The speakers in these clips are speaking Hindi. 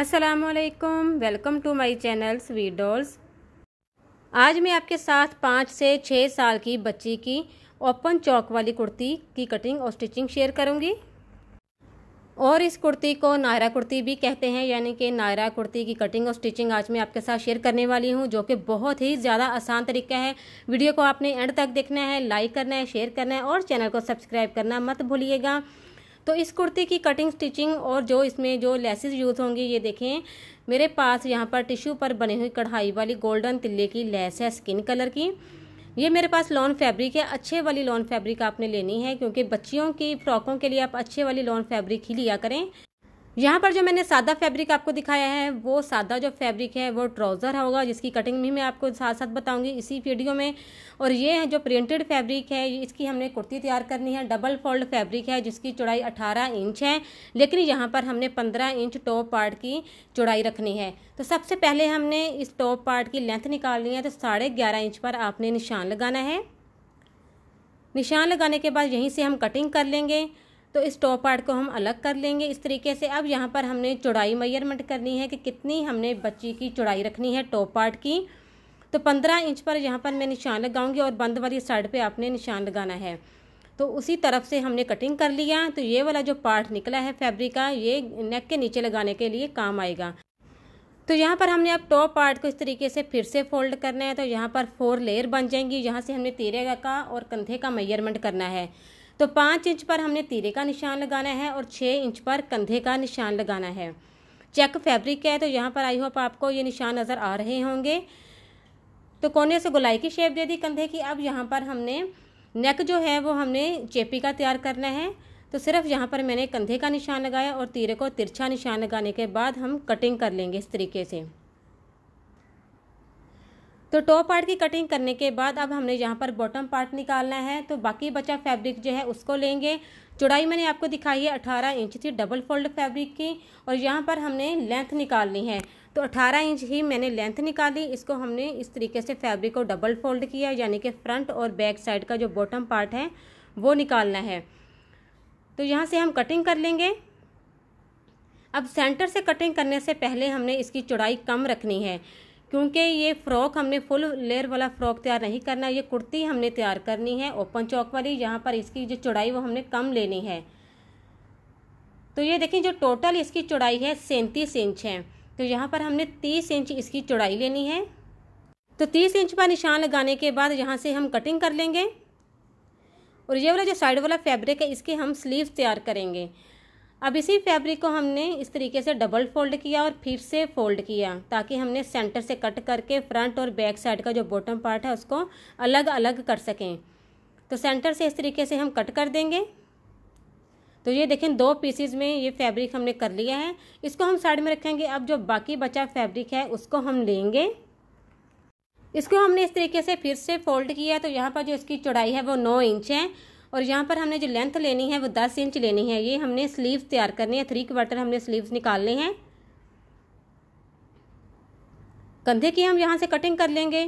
असलकम welcome to my channel sweet dolls आज मैं आपके साथ पाँच से छः साल की बच्ची की ओपन चौक वाली कुर्ती की कटिंग और स्टिचिंग शेयर करूँगी और इस कुर्ती को नायरा कुर्ती भी कहते हैं यानी कि नायरा कुर्ती की कटिंग और स्टिचिंग आज मैं आपके साथ शेयर करने वाली हूँ जो कि बहुत ही ज़्यादा आसान तरीका है वीडियो को आपने एंड तक देखना है लाइक करना है शेयर करना है और चैनल को सब्सक्राइब करना मत भूलिएगा तो इस कुर्ती की कटिंग स्टिचिंग और जो इसमें जो लेसेस यूज़ होंगी ये देखें मेरे पास यहाँ पर टिश्यू पर बनी हुई कढ़ाई वाली गोल्डन तिल्ले की लेस है स्किन कलर की ये मेरे पास लॉन फैब्रिक है अच्छे वाली लॉन फैब्रिक आपने लेनी है क्योंकि बच्चियों की फ्रॉकों के लिए आप अच्छे वाली लॉन फैब्रिक ही लिया करें यहाँ पर जो मैंने सादा फैब्रिक आपको दिखाया है वो सादा जो फैब्रिक है वो ट्राउज़र होगा जिसकी कटिंग भी मैं आपको साथ साथ बताऊंगी इसी वीडियो में और ये है जो प्रिंटेड फैब्रिक है इसकी हमने कुर्ती तैयार करनी है डबल फोल्ड फैब्रिक है जिसकी चौड़ाई अठारह इंच है लेकिन यहाँ पर हमने पंद्रह इंच टॉप पार्ट की चौड़ाई रखनी है तो सबसे पहले हमने इस टॉप पार्ट की लेंथ निकालनी है तो साढ़े ग्यारह इंच पर आपने निशान लगाना है निशान लगाने के बाद यहीं से हम कटिंग कर लेंगे तो इस टॉप पार्ट को हम अलग कर लेंगे इस तरीके से अब यहाँ पर हमने चौड़ाई मेयरमेंट करनी है कि कितनी हमने बच्ची की चौड़ाई रखनी है टॉप पार्ट की तो पंद्रह इंच पर यहाँ पर मैं निशान लगाऊंगी और बंद वाली साइड पे आपने निशान लगाना है तो उसी तरफ से हमने कटिंग कर लिया तो ये वाला जो पार्ट निकला है फैब्रिक का ये नेक के नीचे लगाने के लिए काम आएगा तो यहाँ पर हमने अब टॉप पार्ट को इस तरीके से फिर से फोल्ड करना है तो यहाँ पर फोर लेयर बन जाएंगी यहाँ से हमने तेरेगा का और कंधे का मैयरमेंट करना है तो पाँच इंच पर हमने तीरे का निशान लगाना है और छः इंच पर कंधे का निशान लगाना है चेक फैब्रिक है तो यहाँ पर आई होप आपको ये निशान नज़र आ रहे होंगे तो कोने से गुलाई की शेप दे दी कंधे की अब यहाँ पर हमने नेक जो है वो हमने चेपी का तैयार करना है तो सिर्फ यहाँ पर मैंने कंधे का निशान लगाया और तीरे को तिरछा निशान लगाने के बाद हम कटिंग कर लेंगे इस तरीके से तो टॉप पार्ट की कटिंग करने के बाद अब हमने यहाँ पर बॉटम पार्ट निकालना है तो बाकी बचा फैब्रिक जो है उसको लेंगे चौड़ाई मैंने आपको दिखाई है 18 इंच थी डबल फोल्ड फैब्रिक की और यहाँ पर हमने लेंथ निकालनी है तो 18 इंच ही मैंने लेंथ निकाली इसको हमने इस तरीके से फैब्रिक को डबल फोल्ड किया यानी कि फ्रंट और बैक साइड का जो बॉटम पार्ट है वो निकालना है तो यहाँ से हम कटिंग कर लेंगे अब सेंटर से कटिंग करने से पहले हमने इसकी चौड़ाई कम रखनी है क्योंकि ये फ्रॉक हमने फुल लेयर वाला फ्रॉक तैयार नहीं करना है ये कुर्ती हमने तैयार करनी है ओपन चौक वाली यहाँ पर इसकी जो चौड़ाई वो हमने कम लेनी है तो ये देखें जो टोटल इसकी चौड़ाई है सैंतीस इंच है तो यहाँ पर हमने तीस इंच इसकी चौड़ाई लेनी है तो तीस इंच पर निशान लगाने के बाद यहाँ से हम कटिंग कर लेंगे और ये वाला जो साइड वाला फैब्रिक है इसके हम स्लीव तैयार करेंगे अब इसी फैब्रिक को हमने इस तरीके से डबल फोल्ड किया और फिर से फोल्ड किया ताकि हमने सेंटर से कट करके फ्रंट और बैक साइड का जो बॉटम पार्ट है उसको अलग अलग कर सकें तो सेंटर से इस तरीके से हम कट कर देंगे तो ये देखें दो पीसीज में ये फैब्रिक हमने कर लिया है इसको हम साइड में रखेंगे अब जो बाकी बचा फैब्रिक है उसको हम लेंगे इसको हमने इस तरीके से फिर से फोल्ड किया तो यहाँ पर जो इसकी चौड़ाई है वो नौ इंच है और यहाँ पर हमने जो लेंथ लेनी है वो दस इंच लेनी है ये हमने स्लीव्स तैयार करनी है थ्री क्वार्टर हमने स्लीव्स निकालने हैं कंधे की हम यहाँ से कटिंग कर लेंगे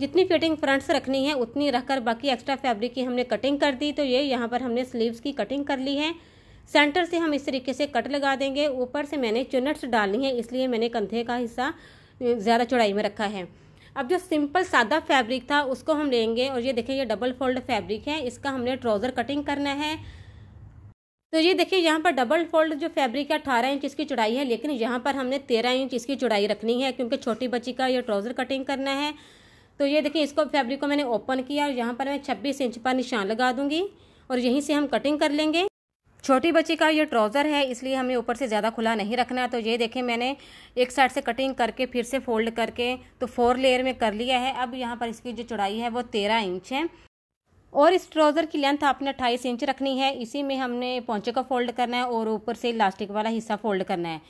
जितनी फिटिंग फ्रंट से रखनी है उतनी रखकर बाकी एक्स्ट्रा फैब्रिक की हमने कटिंग कर दी तो ये यहाँ पर हमने स्लीव्स की कटिंग कर ली है सेंटर से हम इस तरीके से कट लगा देंगे ऊपर से मैंने चुनट्स डालनी है इसलिए मैंने कंधे का हिस्सा ज़्यादा चौड़ाई में रखा है अब जो सिंपल सादा फैब्रिक था उसको हम लेंगे और ये देखें ये डबल फोल्ड फैब्रिक है इसका हमने ट्राउज़र कटिंग करना है तो ये देखिए यहाँ पर डबल फोल्ड जो फैब्रिक है अठारह इंच इसकी चौड़ाई है लेकिन यहाँ पर हमने तेरह इंच इसकी चौड़ाई रखनी है क्योंकि छोटी बच्ची का ये ट्राउज़र कटिंग करना है तो ये देखिए इसको फैब्रिक को मैंने ओपन किया और यहाँ पर मैं छब्बीस इंच पर निशान लगा दूँगी और यहीं से हम कटिंग कर लेंगे छोटी बच्ची का ये ट्राउज़र है इसलिए हमें ऊपर से ज़्यादा खुला नहीं रखना है तो ये देखें मैंने एक साइड से कटिंग करके फिर से फोल्ड करके तो फोर लेयर में कर लिया है अब यहाँ पर इसकी जो चौड़ाई है वो तेरह इंच है और इस ट्राउज़र की लेंथ आपने अट्ठाईस इंच रखनी है इसी में हमने पौचे का फोल्ड करना है और ऊपर से इलास्टिक वाला हिस्सा फोल्ड करना है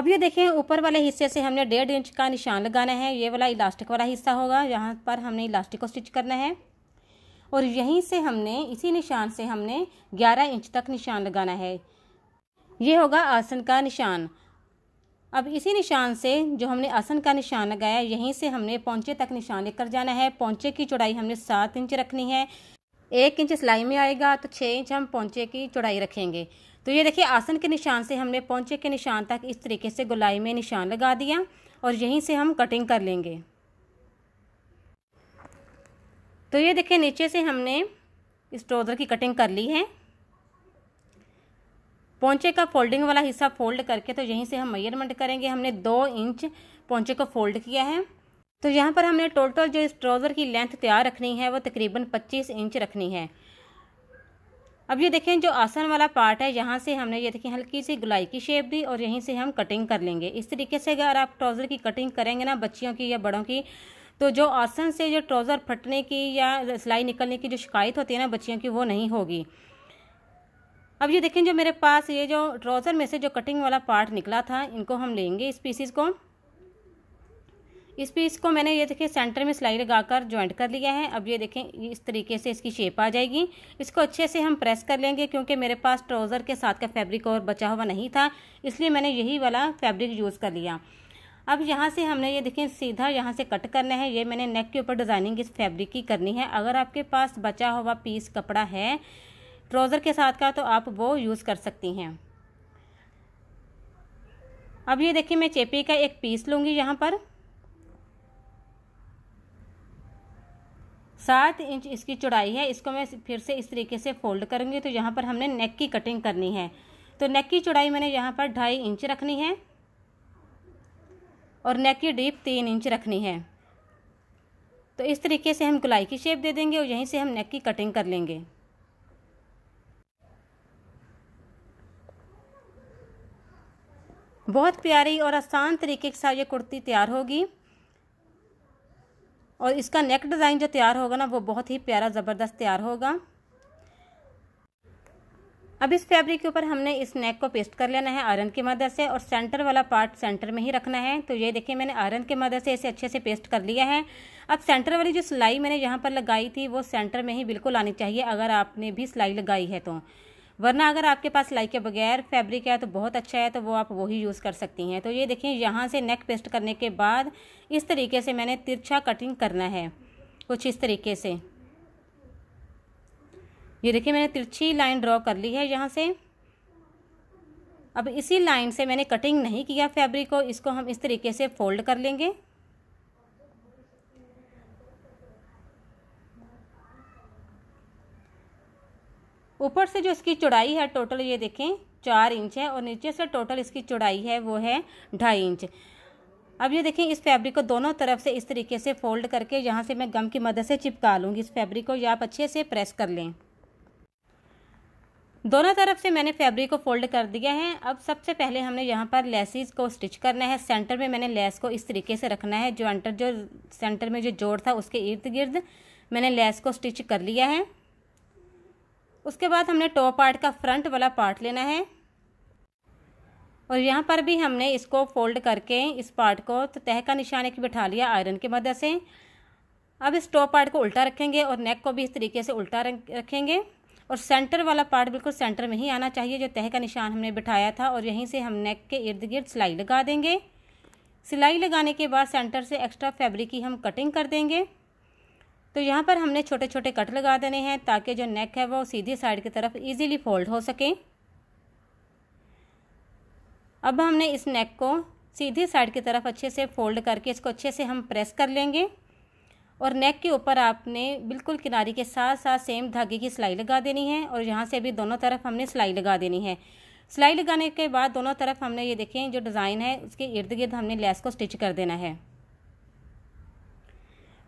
अब ये देखें ऊपर वाले हिस्से से हमने डेढ़ इंच का निशान लगाना है ये वाला इलास्टिक वाला हिस्सा होगा यहाँ पर हमने इलास्टिक को स्टिच करना है और यहीं से हमने इसी निशान से हमने 11 इंच तक निशान लगाना है ये होगा आसन का निशान अब इसी निशान से जो हमने आसन का निशान लगाया यहीं से हमने पौंचे तक निशान लेकर जाना है पौचे की चौड़ाई हमने सात इंच रखनी है एक इंच सिलाई में आएगा तो छः इंच हम पौचे की चौड़ाई रखेंगे तो ये देखिए आसन के निशान से हमने पौचे के निशान तक इस तरीके से गुलाई में निशान लगा दिया और यहीं से हम कटिंग कर लेंगे तो ये देखिए नीचे से हमने इस ट्रोज़र की कटिंग कर ली है पोंचे का फोल्डिंग वाला हिस्सा फोल्ड करके तो यहीं से हम मेयरमेंट करेंगे हमने दो इंच पोंचे को फोल्ड किया है तो यहाँ पर हमने टोटल जो इस ट्रोज़र की लेंथ तैयार रखनी है वो तकरीबन पच्चीस इंच रखनी है अब ये देखें जो आसन वाला पार्ट है यहाँ से हमने ये देखें हल्की सी गुलाई की शेप दी और यहीं से हम कटिंग कर लेंगे इस तरीके से अगर आप ट्राउज़र की कटिंग करेंगे ना बच्चियों की या बड़ों की तो जो आसन से जो ट्राउज़र फटने की या सिलाई निकलने की जो शिकायत होती है ना बच्चियों की वो नहीं होगी अब ये देखें जो मेरे पास ये जो ट्राउज़र में से जो कटिंग वाला पार्ट निकला था इनको हम लेंगे इस पीसीस को इस पीस को मैंने ये देखें सेंटर में सिलाई लगाकर ज्वाइंट कर लिया है अब ये देखें इस तरीके से इसकी शेप आ जाएगी इसको अच्छे से हम प्रेस कर लेंगे क्योंकि मेरे पास ट्राउज़र के साथ का फैब्रिक और बचा हुआ नहीं था इसलिए मैंने यही वाला फैब्रिक यूज़ कर लिया अब यहाँ से हमने ये देखें सीधा यहाँ से कट करना है ये मैंने नेक के ऊपर डिज़ाइनिंग इस फैब्रिक की करनी है अगर आपके पास बचा हुआ पीस कपड़ा है ट्रोज़र के साथ का तो आप वो यूज़ कर सकती हैं अब ये देखिए मैं चेपी का एक पीस लूँगी यहाँ पर सात इंच इसकी चौड़ाई है इसको मैं फिर से इस तरीके से फोल्ड करूँगी तो यहाँ पर हमने नेक की कटिंग करनी है तो नेक की चौड़ाई मैंने यहाँ पर ढाई इंच रखनी है और नेक की डीप तीन इंच रखनी है तो इस तरीके से हम गुलाई की शेप दे देंगे और यहीं से हम नेक की कटिंग कर लेंगे बहुत प्यारी और आसान तरीके के साथ ये कुर्ती तैयार होगी और इसका नेक डिज़ाइन जो तैयार होगा ना वो बहुत ही प्यारा ज़बरदस्त तैयार होगा अब इस फैब्रिक के ऊपर हमने इस नेक को पेस्ट कर लेना है आयरन की मदद से और सेंटर वाला पार्ट सेंटर में ही रखना है तो ये देखिए मैंने आयरन की मदद से इसे अच्छे से पेस्ट कर लिया है अब सेंटर वाली जो सिलाई मैंने यहाँ पर लगाई थी वो सेंटर में ही बिल्कुल आनी चाहिए अगर आपने भी सिलाई लगाई है तो वरना अगर आपके पास सिलाई के बगैर फैब्रिक है तो बहुत अच्छा है तो वो आप वही यूज़ कर सकती हैं तो ये देखिए यहाँ से नेक पेस्ट करने के बाद इस तरीके से मैंने तिरछा कटिंग करना है कुछ इस तरीके से ये देखिए मैंने तिरछी लाइन ड्रॉ कर ली है यहाँ से अब इसी लाइन से मैंने कटिंग नहीं किया फैब्रिक को इसको हम इस तरीके से फोल्ड कर लेंगे ऊपर से जो इसकी चौड़ाई है टोटल ये देखें चार इंच है और नीचे से टोटल इसकी चौड़ाई है वो है ढाई इंच अब ये देखें इस फैब्रिक को दोनों तरफ से इस तरीके से फोल्ड करके यहाँ से मैं गम की मदद से चिपका लूँगी इस फैब्रिक को या आप अच्छे से प्रेस कर लें दोनों तरफ से मैंने फैब्रिक को फोल्ड कर दिया है अब सबसे पहले हमने यहाँ पर लेसिस को स्टिच करना है सेंटर में मैंने लेस को इस तरीके से रखना है जो अंटर जो सेंटर में जो जोड़ था उसके इर्द गिर्द मैंने लेस को स्टिच कर लिया है उसके बाद हमने टॉप पार्ट का फ्रंट वाला पार्ट लेना है और यहाँ पर भी हमने इसको फोल्ड करके इस पार्ट को तो तह का निशान एक बिठा लिया आयरन की मदद से अब इस टॉप पार्ट को उल्टा रखेंगे और नेक को भी इस तरीके से उल्टा रखेंगे और सेंटर वाला पार्ट बिल्कुल सेंटर में ही आना चाहिए जो तह का निशान हमने बिठाया था और यहीं से हम नेक के इर्द गिर्द सिलाई लगा देंगे सिलाई लगाने के बाद सेंटर से एक्स्ट्रा फैब्रिक की हम कटिंग कर देंगे तो यहाँ पर हमने छोटे छोटे कट लगा देने हैं ताकि जो नेक है वो सीधे साइड की तरफ ईजिली फोल्ड हो सके अब हमने इस नेक को सीधे साइड की तरफ अच्छे से फोल्ड करके इसको अच्छे से हम प्रेस कर लेंगे और नेक के ऊपर आपने बिल्कुल किनारे के साथ साथ सेम धागे की सिलाई लगा देनी है और यहाँ से भी दोनों तरफ हमने सिलाई लगा देनी है सिलाई लगाने के बाद दोनों तरफ हमने ये देखें जो डिज़ाइन है उसके इर्द गिर्द हमने लेस को स्टिच कर देना है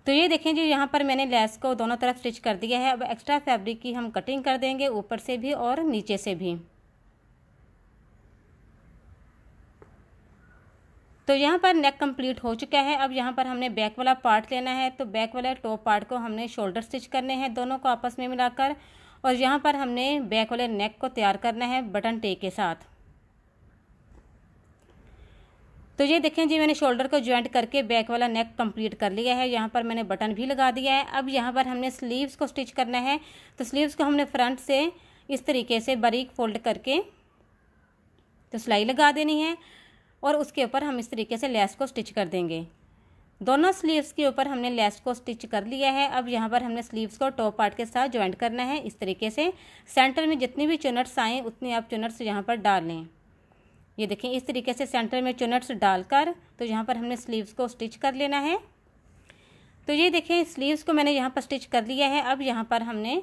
तो ये देखें जो यहाँ पर मैंने लेस को दोनों तरफ स्टिच कर दिया है अब एक्स्ट्रा फैब्रिक की हम कटिंग कर देंगे ऊपर से भी और नीचे से भी तो यहाँ पर नेक कंप्लीट हो चुका है अब यहाँ पर हमने बैक वाला पार्ट लेना है तो बैक वाला टॉप पार्ट को हमने शोल्डर स्टिच करने हैं दोनों को आपस में मिलाकर और यहाँ पर हमने बैक वाले नेक को तैयार करना है बटन टे के साथ तो ये देखें जी मैंने शोल्डर को ज्वाइंट करके बैक वाला नेक कंप्लीट कर लिया है यहाँ पर मैंने बटन भी लगा दिया है अब यहाँ पर हमने स्लीव्स को स्टिच करना है तो स्लीव्स को हमने फ्रंट से इस तरीके से बारीक फोल्ड करके तो सिलाई लगा देनी है और उसके ऊपर हम इस तरीके से लेस को स्टिच कर देंगे दोनों स्लीव्स के ऊपर हमने लेस को स्टिच कर लिया है अब यहाँ पर हमने स्लीव्स को टॉप पार्ट के साथ ज्वाइंट करना है इस तरीके से सेंटर में जितनी भी चुनट्स आएँ उतनी आप चुनट्स यहाँ पर डाल लें ये देखें इस तरीके से सेंटर में चुनट्स डालकर तो यहाँ पर हमने स्लीव्स को स्टिच कर लेना है तो ये देखें स्लीव्स को मैंने यहाँ पर स्टिच कर लिया है अब यहाँ पर हमने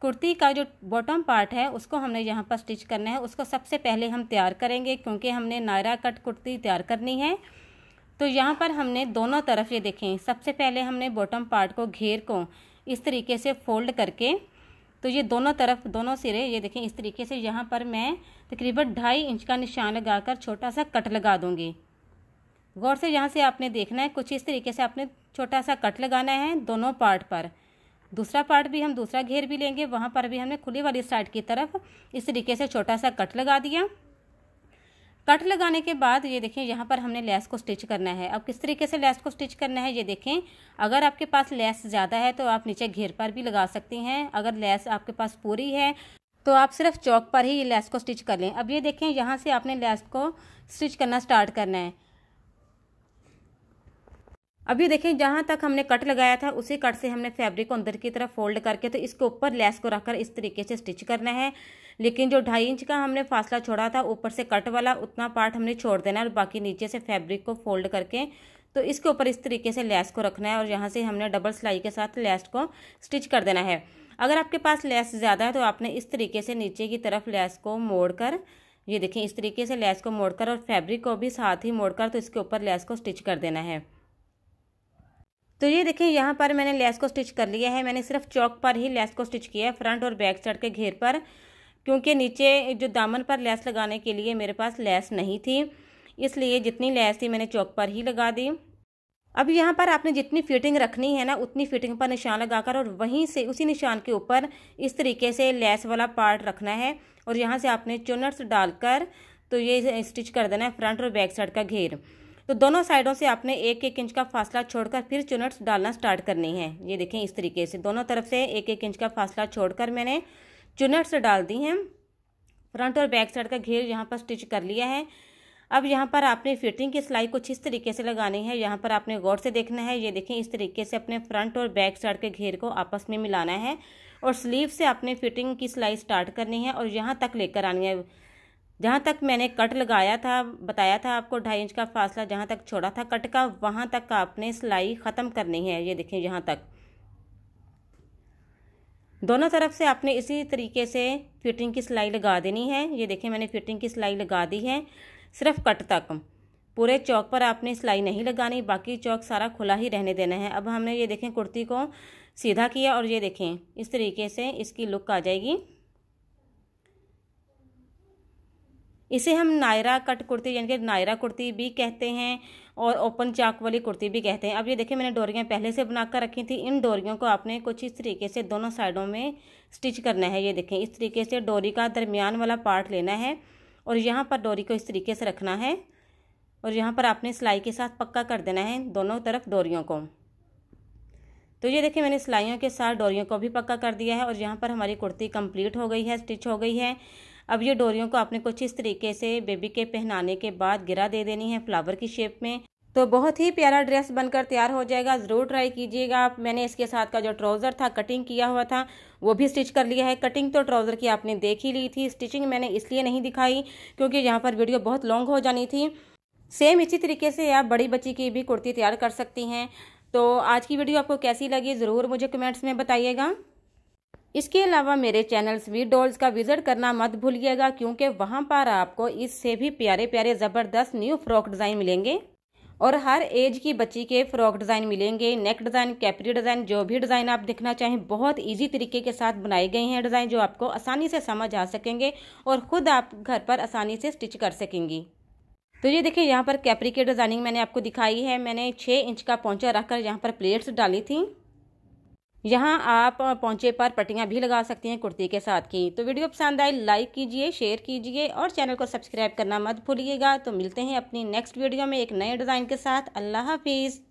कुर्ती का जो बॉटम पार्ट है उसको हमने यहाँ पर स्टिच करना है उसको सबसे पहले हम तैयार करेंगे क्योंकि हमने नायरा कट कुर्ती तैयार करनी है तो यहाँ पर हमने दोनों तरफ ये देखें सबसे पहले हमने बॉटम पार्ट को घेर को इस तरीके से फोल्ड करके तो ये दोनों तरफ दोनों सिरे ये देखें इस तरीके से यहाँ पर मैं तकरीबन ढाई इंच का निशान लगाकर छोटा सा कट लगा दूँगी गौर से यहाँ से आपने देखना है कुछ इस तरीके से आपने छोटा सा कट लगाना है दोनों पार्ट पर दूसरा पार्ट भी हम दूसरा घेर भी लेंगे वहाँ पर भी हमने खुली वाली साइड की तरफ इस तरीके से छोटा सा कट लगा दिया कट लगाने के बाद ये देखें यहाँ पर हमने लेस को स्टिच करना है अब किस तरीके से लेस को स्टिच करना है ये देखें अगर आपके पास लेस ज़्यादा है तो आप नीचे घेर पर भी लगा सकती हैं अगर लेस आपके पास पूरी है तो आप सिर्फ चौक पर ही ये लेस को स्टिच कर लें अब ये देखें यहाँ से आपने लेस को स्टिच करना स्टार्ट करना है अभी देखें जहाँ तक हमने कट लगाया था उसी कट से हमने फैब्रिक को अंदर की तरफ फोल्ड करके तो इसके ऊपर लेस को रखकर इस तरीके से स्टिच करना है लेकिन जो ढाई इंच का हमने फासला छोड़ा था ऊपर से कट वाला उतना पार्ट हमने छोड़ देना है और बाकी नीचे से फैब्रिक को फोल्ड करके तो इसके ऊपर इस तरीके से लेस को रखना है और यहाँ से हमने डबल सिलाई के साथ लेस को स्टिच कर देना है अगर आपके पास लेस ज़्यादा है तो आपने इस तरीके से नीचे की तरफ लेस को मोड़ कर ये देखें इस तरीके से लेस को मोड़कर और फैब्रिक को भी साथ ही मोड़कर तो इसके ऊपर लेस को स्टिच कर देना है तो ये देखिए यहाँ पर मैंने लेस को स्टिच कर लिया है मैंने सिर्फ चौक पर ही लेस को स्टिच किया है फ्रंट और बैक साइड के घेर पर क्योंकि नीचे जो दामन पर लेस लगाने के लिए मेरे पास लेस नहीं थी इसलिए जितनी लेस थी मैंने चौक पर ही लगा दी अब यहाँ पर आपने जितनी फिटिंग रखनी है ना उतनी फिटिंग पर निशान लगाकर और वहीं से उसी निशान के ऊपर इस तरीके से लेस वाला पार्ट रखना है और यहाँ से आपने चुनट्स डालकर तो ये स्टिच कर देना है फ्रंट और बैक साइड का घेर तो दोनों साइडों से आपने एक एक इंच का फासला छोड़कर फिर चुनट्स डालना स्टार्ट करनी है ये देखें इस तरीके से दोनों तरफ से एक एक इंच का फासला छोड़कर मैंने चुनट्स डाल दी हैं फ्रंट और बैक साइड का घेर यहाँ पर स्टिच कर लिया है अब यहाँ पर आपने फिटिंग की सिलाई कुछ इस तरीके से लगानी है यहाँ पर आपने गौर से देखना है ये देखें इस तरीके से अपने फ्रंट और बैक साइड के घेर को आपस में मिलाना है और स्लीव से आपने फिटिंग की सिलाई स्टार्ट करनी है और यहाँ तक लेकर आनी है जहाँ तक मैंने कट लगाया था बताया था आपको ढाई इंच का फासला जहाँ तक छोड़ा था कट का वहाँ तक आपने सिलाई ख़त्म करनी है ये देखें यहाँ तक दोनों तरफ से आपने इसी तरीके से फिटिंग की सिलाई लगा देनी है ये देखें मैंने फिटिंग की सिलाई लगा दी है सिर्फ कट तक पूरे चौक पर आपने सिलाई नहीं लगानी बाकी चौक सारा खुला ही रहने देना है अब हमने ये देखें कुर्ती को सीधा किया और ये देखें इस तरीके से इसकी लुक आ जाएगी इसे हम नायरा कट कुर्ती यानी कि नायरा कुर्ती भी कहते हैं और ओपन चाक वाली कुर्ती भी कहते हैं अब ये देखिए मैंने डोरियाँ पहले से बना कर रखी थी इन डोरियों को आपने कुछ इस तरीके से दोनों साइडों में स्टिच करना है ये देखें इस तरीके से डोरी का दरमियान वाला पार्ट लेना है और यहाँ पर डोरी को इस तरीके से रखना है और यहाँ पर आपने सिलाई के साथ पक्का कर देना है दोनों तरफ डोरियों को तो ये देखिए मैंने सिलाइयों के साथ डोरियों को भी पक्का कर दिया है और यहाँ पर हमारी कुर्ती कंप्लीट हो गई है स्टिच हो गई है अब ये डोरियों को आपने कुछ इस तरीके से बेबी के पहनाने के बाद गिरा दे देनी है फ्लावर की शेप में तो बहुत ही प्यारा ड्रेस बनकर तैयार हो जाएगा ज़रूर ट्राई कीजिएगा आप मैंने इसके साथ का जो ट्राउज़र था कटिंग किया हुआ था वो भी स्टिच कर लिया है कटिंग तो ट्राउज़र की आपने देख ही ली थी स्टिचिंग मैंने इसलिए नहीं दिखाई क्योंकि यहाँ पर वीडियो बहुत लॉन्ग हो जानी थी सेम इसी तरीके से आप बड़ी बच्ची की भी कुर्ती तैयार कर सकती हैं तो आज की वीडियो आपको कैसी लगी ज़रूर मुझे कमेंट्स में बताइएगा इसके अलावा मेरे चैनल स्वीट डॉल्स का विजिट करना मत भूलिएगा क्योंकि वहाँ पर आपको इससे भी प्यारे प्यारे ज़बरदस्त न्यू फ्रॉक डिज़ाइन मिलेंगे और हर एज की बच्ची के फ्रॉक डिज़ाइन मिलेंगे नेक डिज़ाइन कैपरी डिज़ाइन जो भी डिज़ाइन आप देखना चाहें बहुत इजी तरीके के साथ बनाए गए हैं डिज़ाइन जो आपको आसानी से समझ आ सकेंगे और ख़ुद आप घर पर आसानी से स्टिच कर सकेंगी तो ये देखिए यहाँ पर कैपरी की डिज़ाइनिंग मैंने आपको दिखाई है मैंने छः इंच का पौचा रखकर यहाँ पर प्लेट्स डाली थी यहाँ आप पहुँचे पर पट्टियाँ भी लगा सकती हैं कुर्ती के साथ की तो वीडियो पसंद आए लाइक कीजिए शेयर कीजिए और चैनल को सब्सक्राइब करना मत भूलिएगा तो मिलते हैं अपनी नेक्स्ट वीडियो में एक नए डिज़ाइन के साथ अल्लाह हाफिज़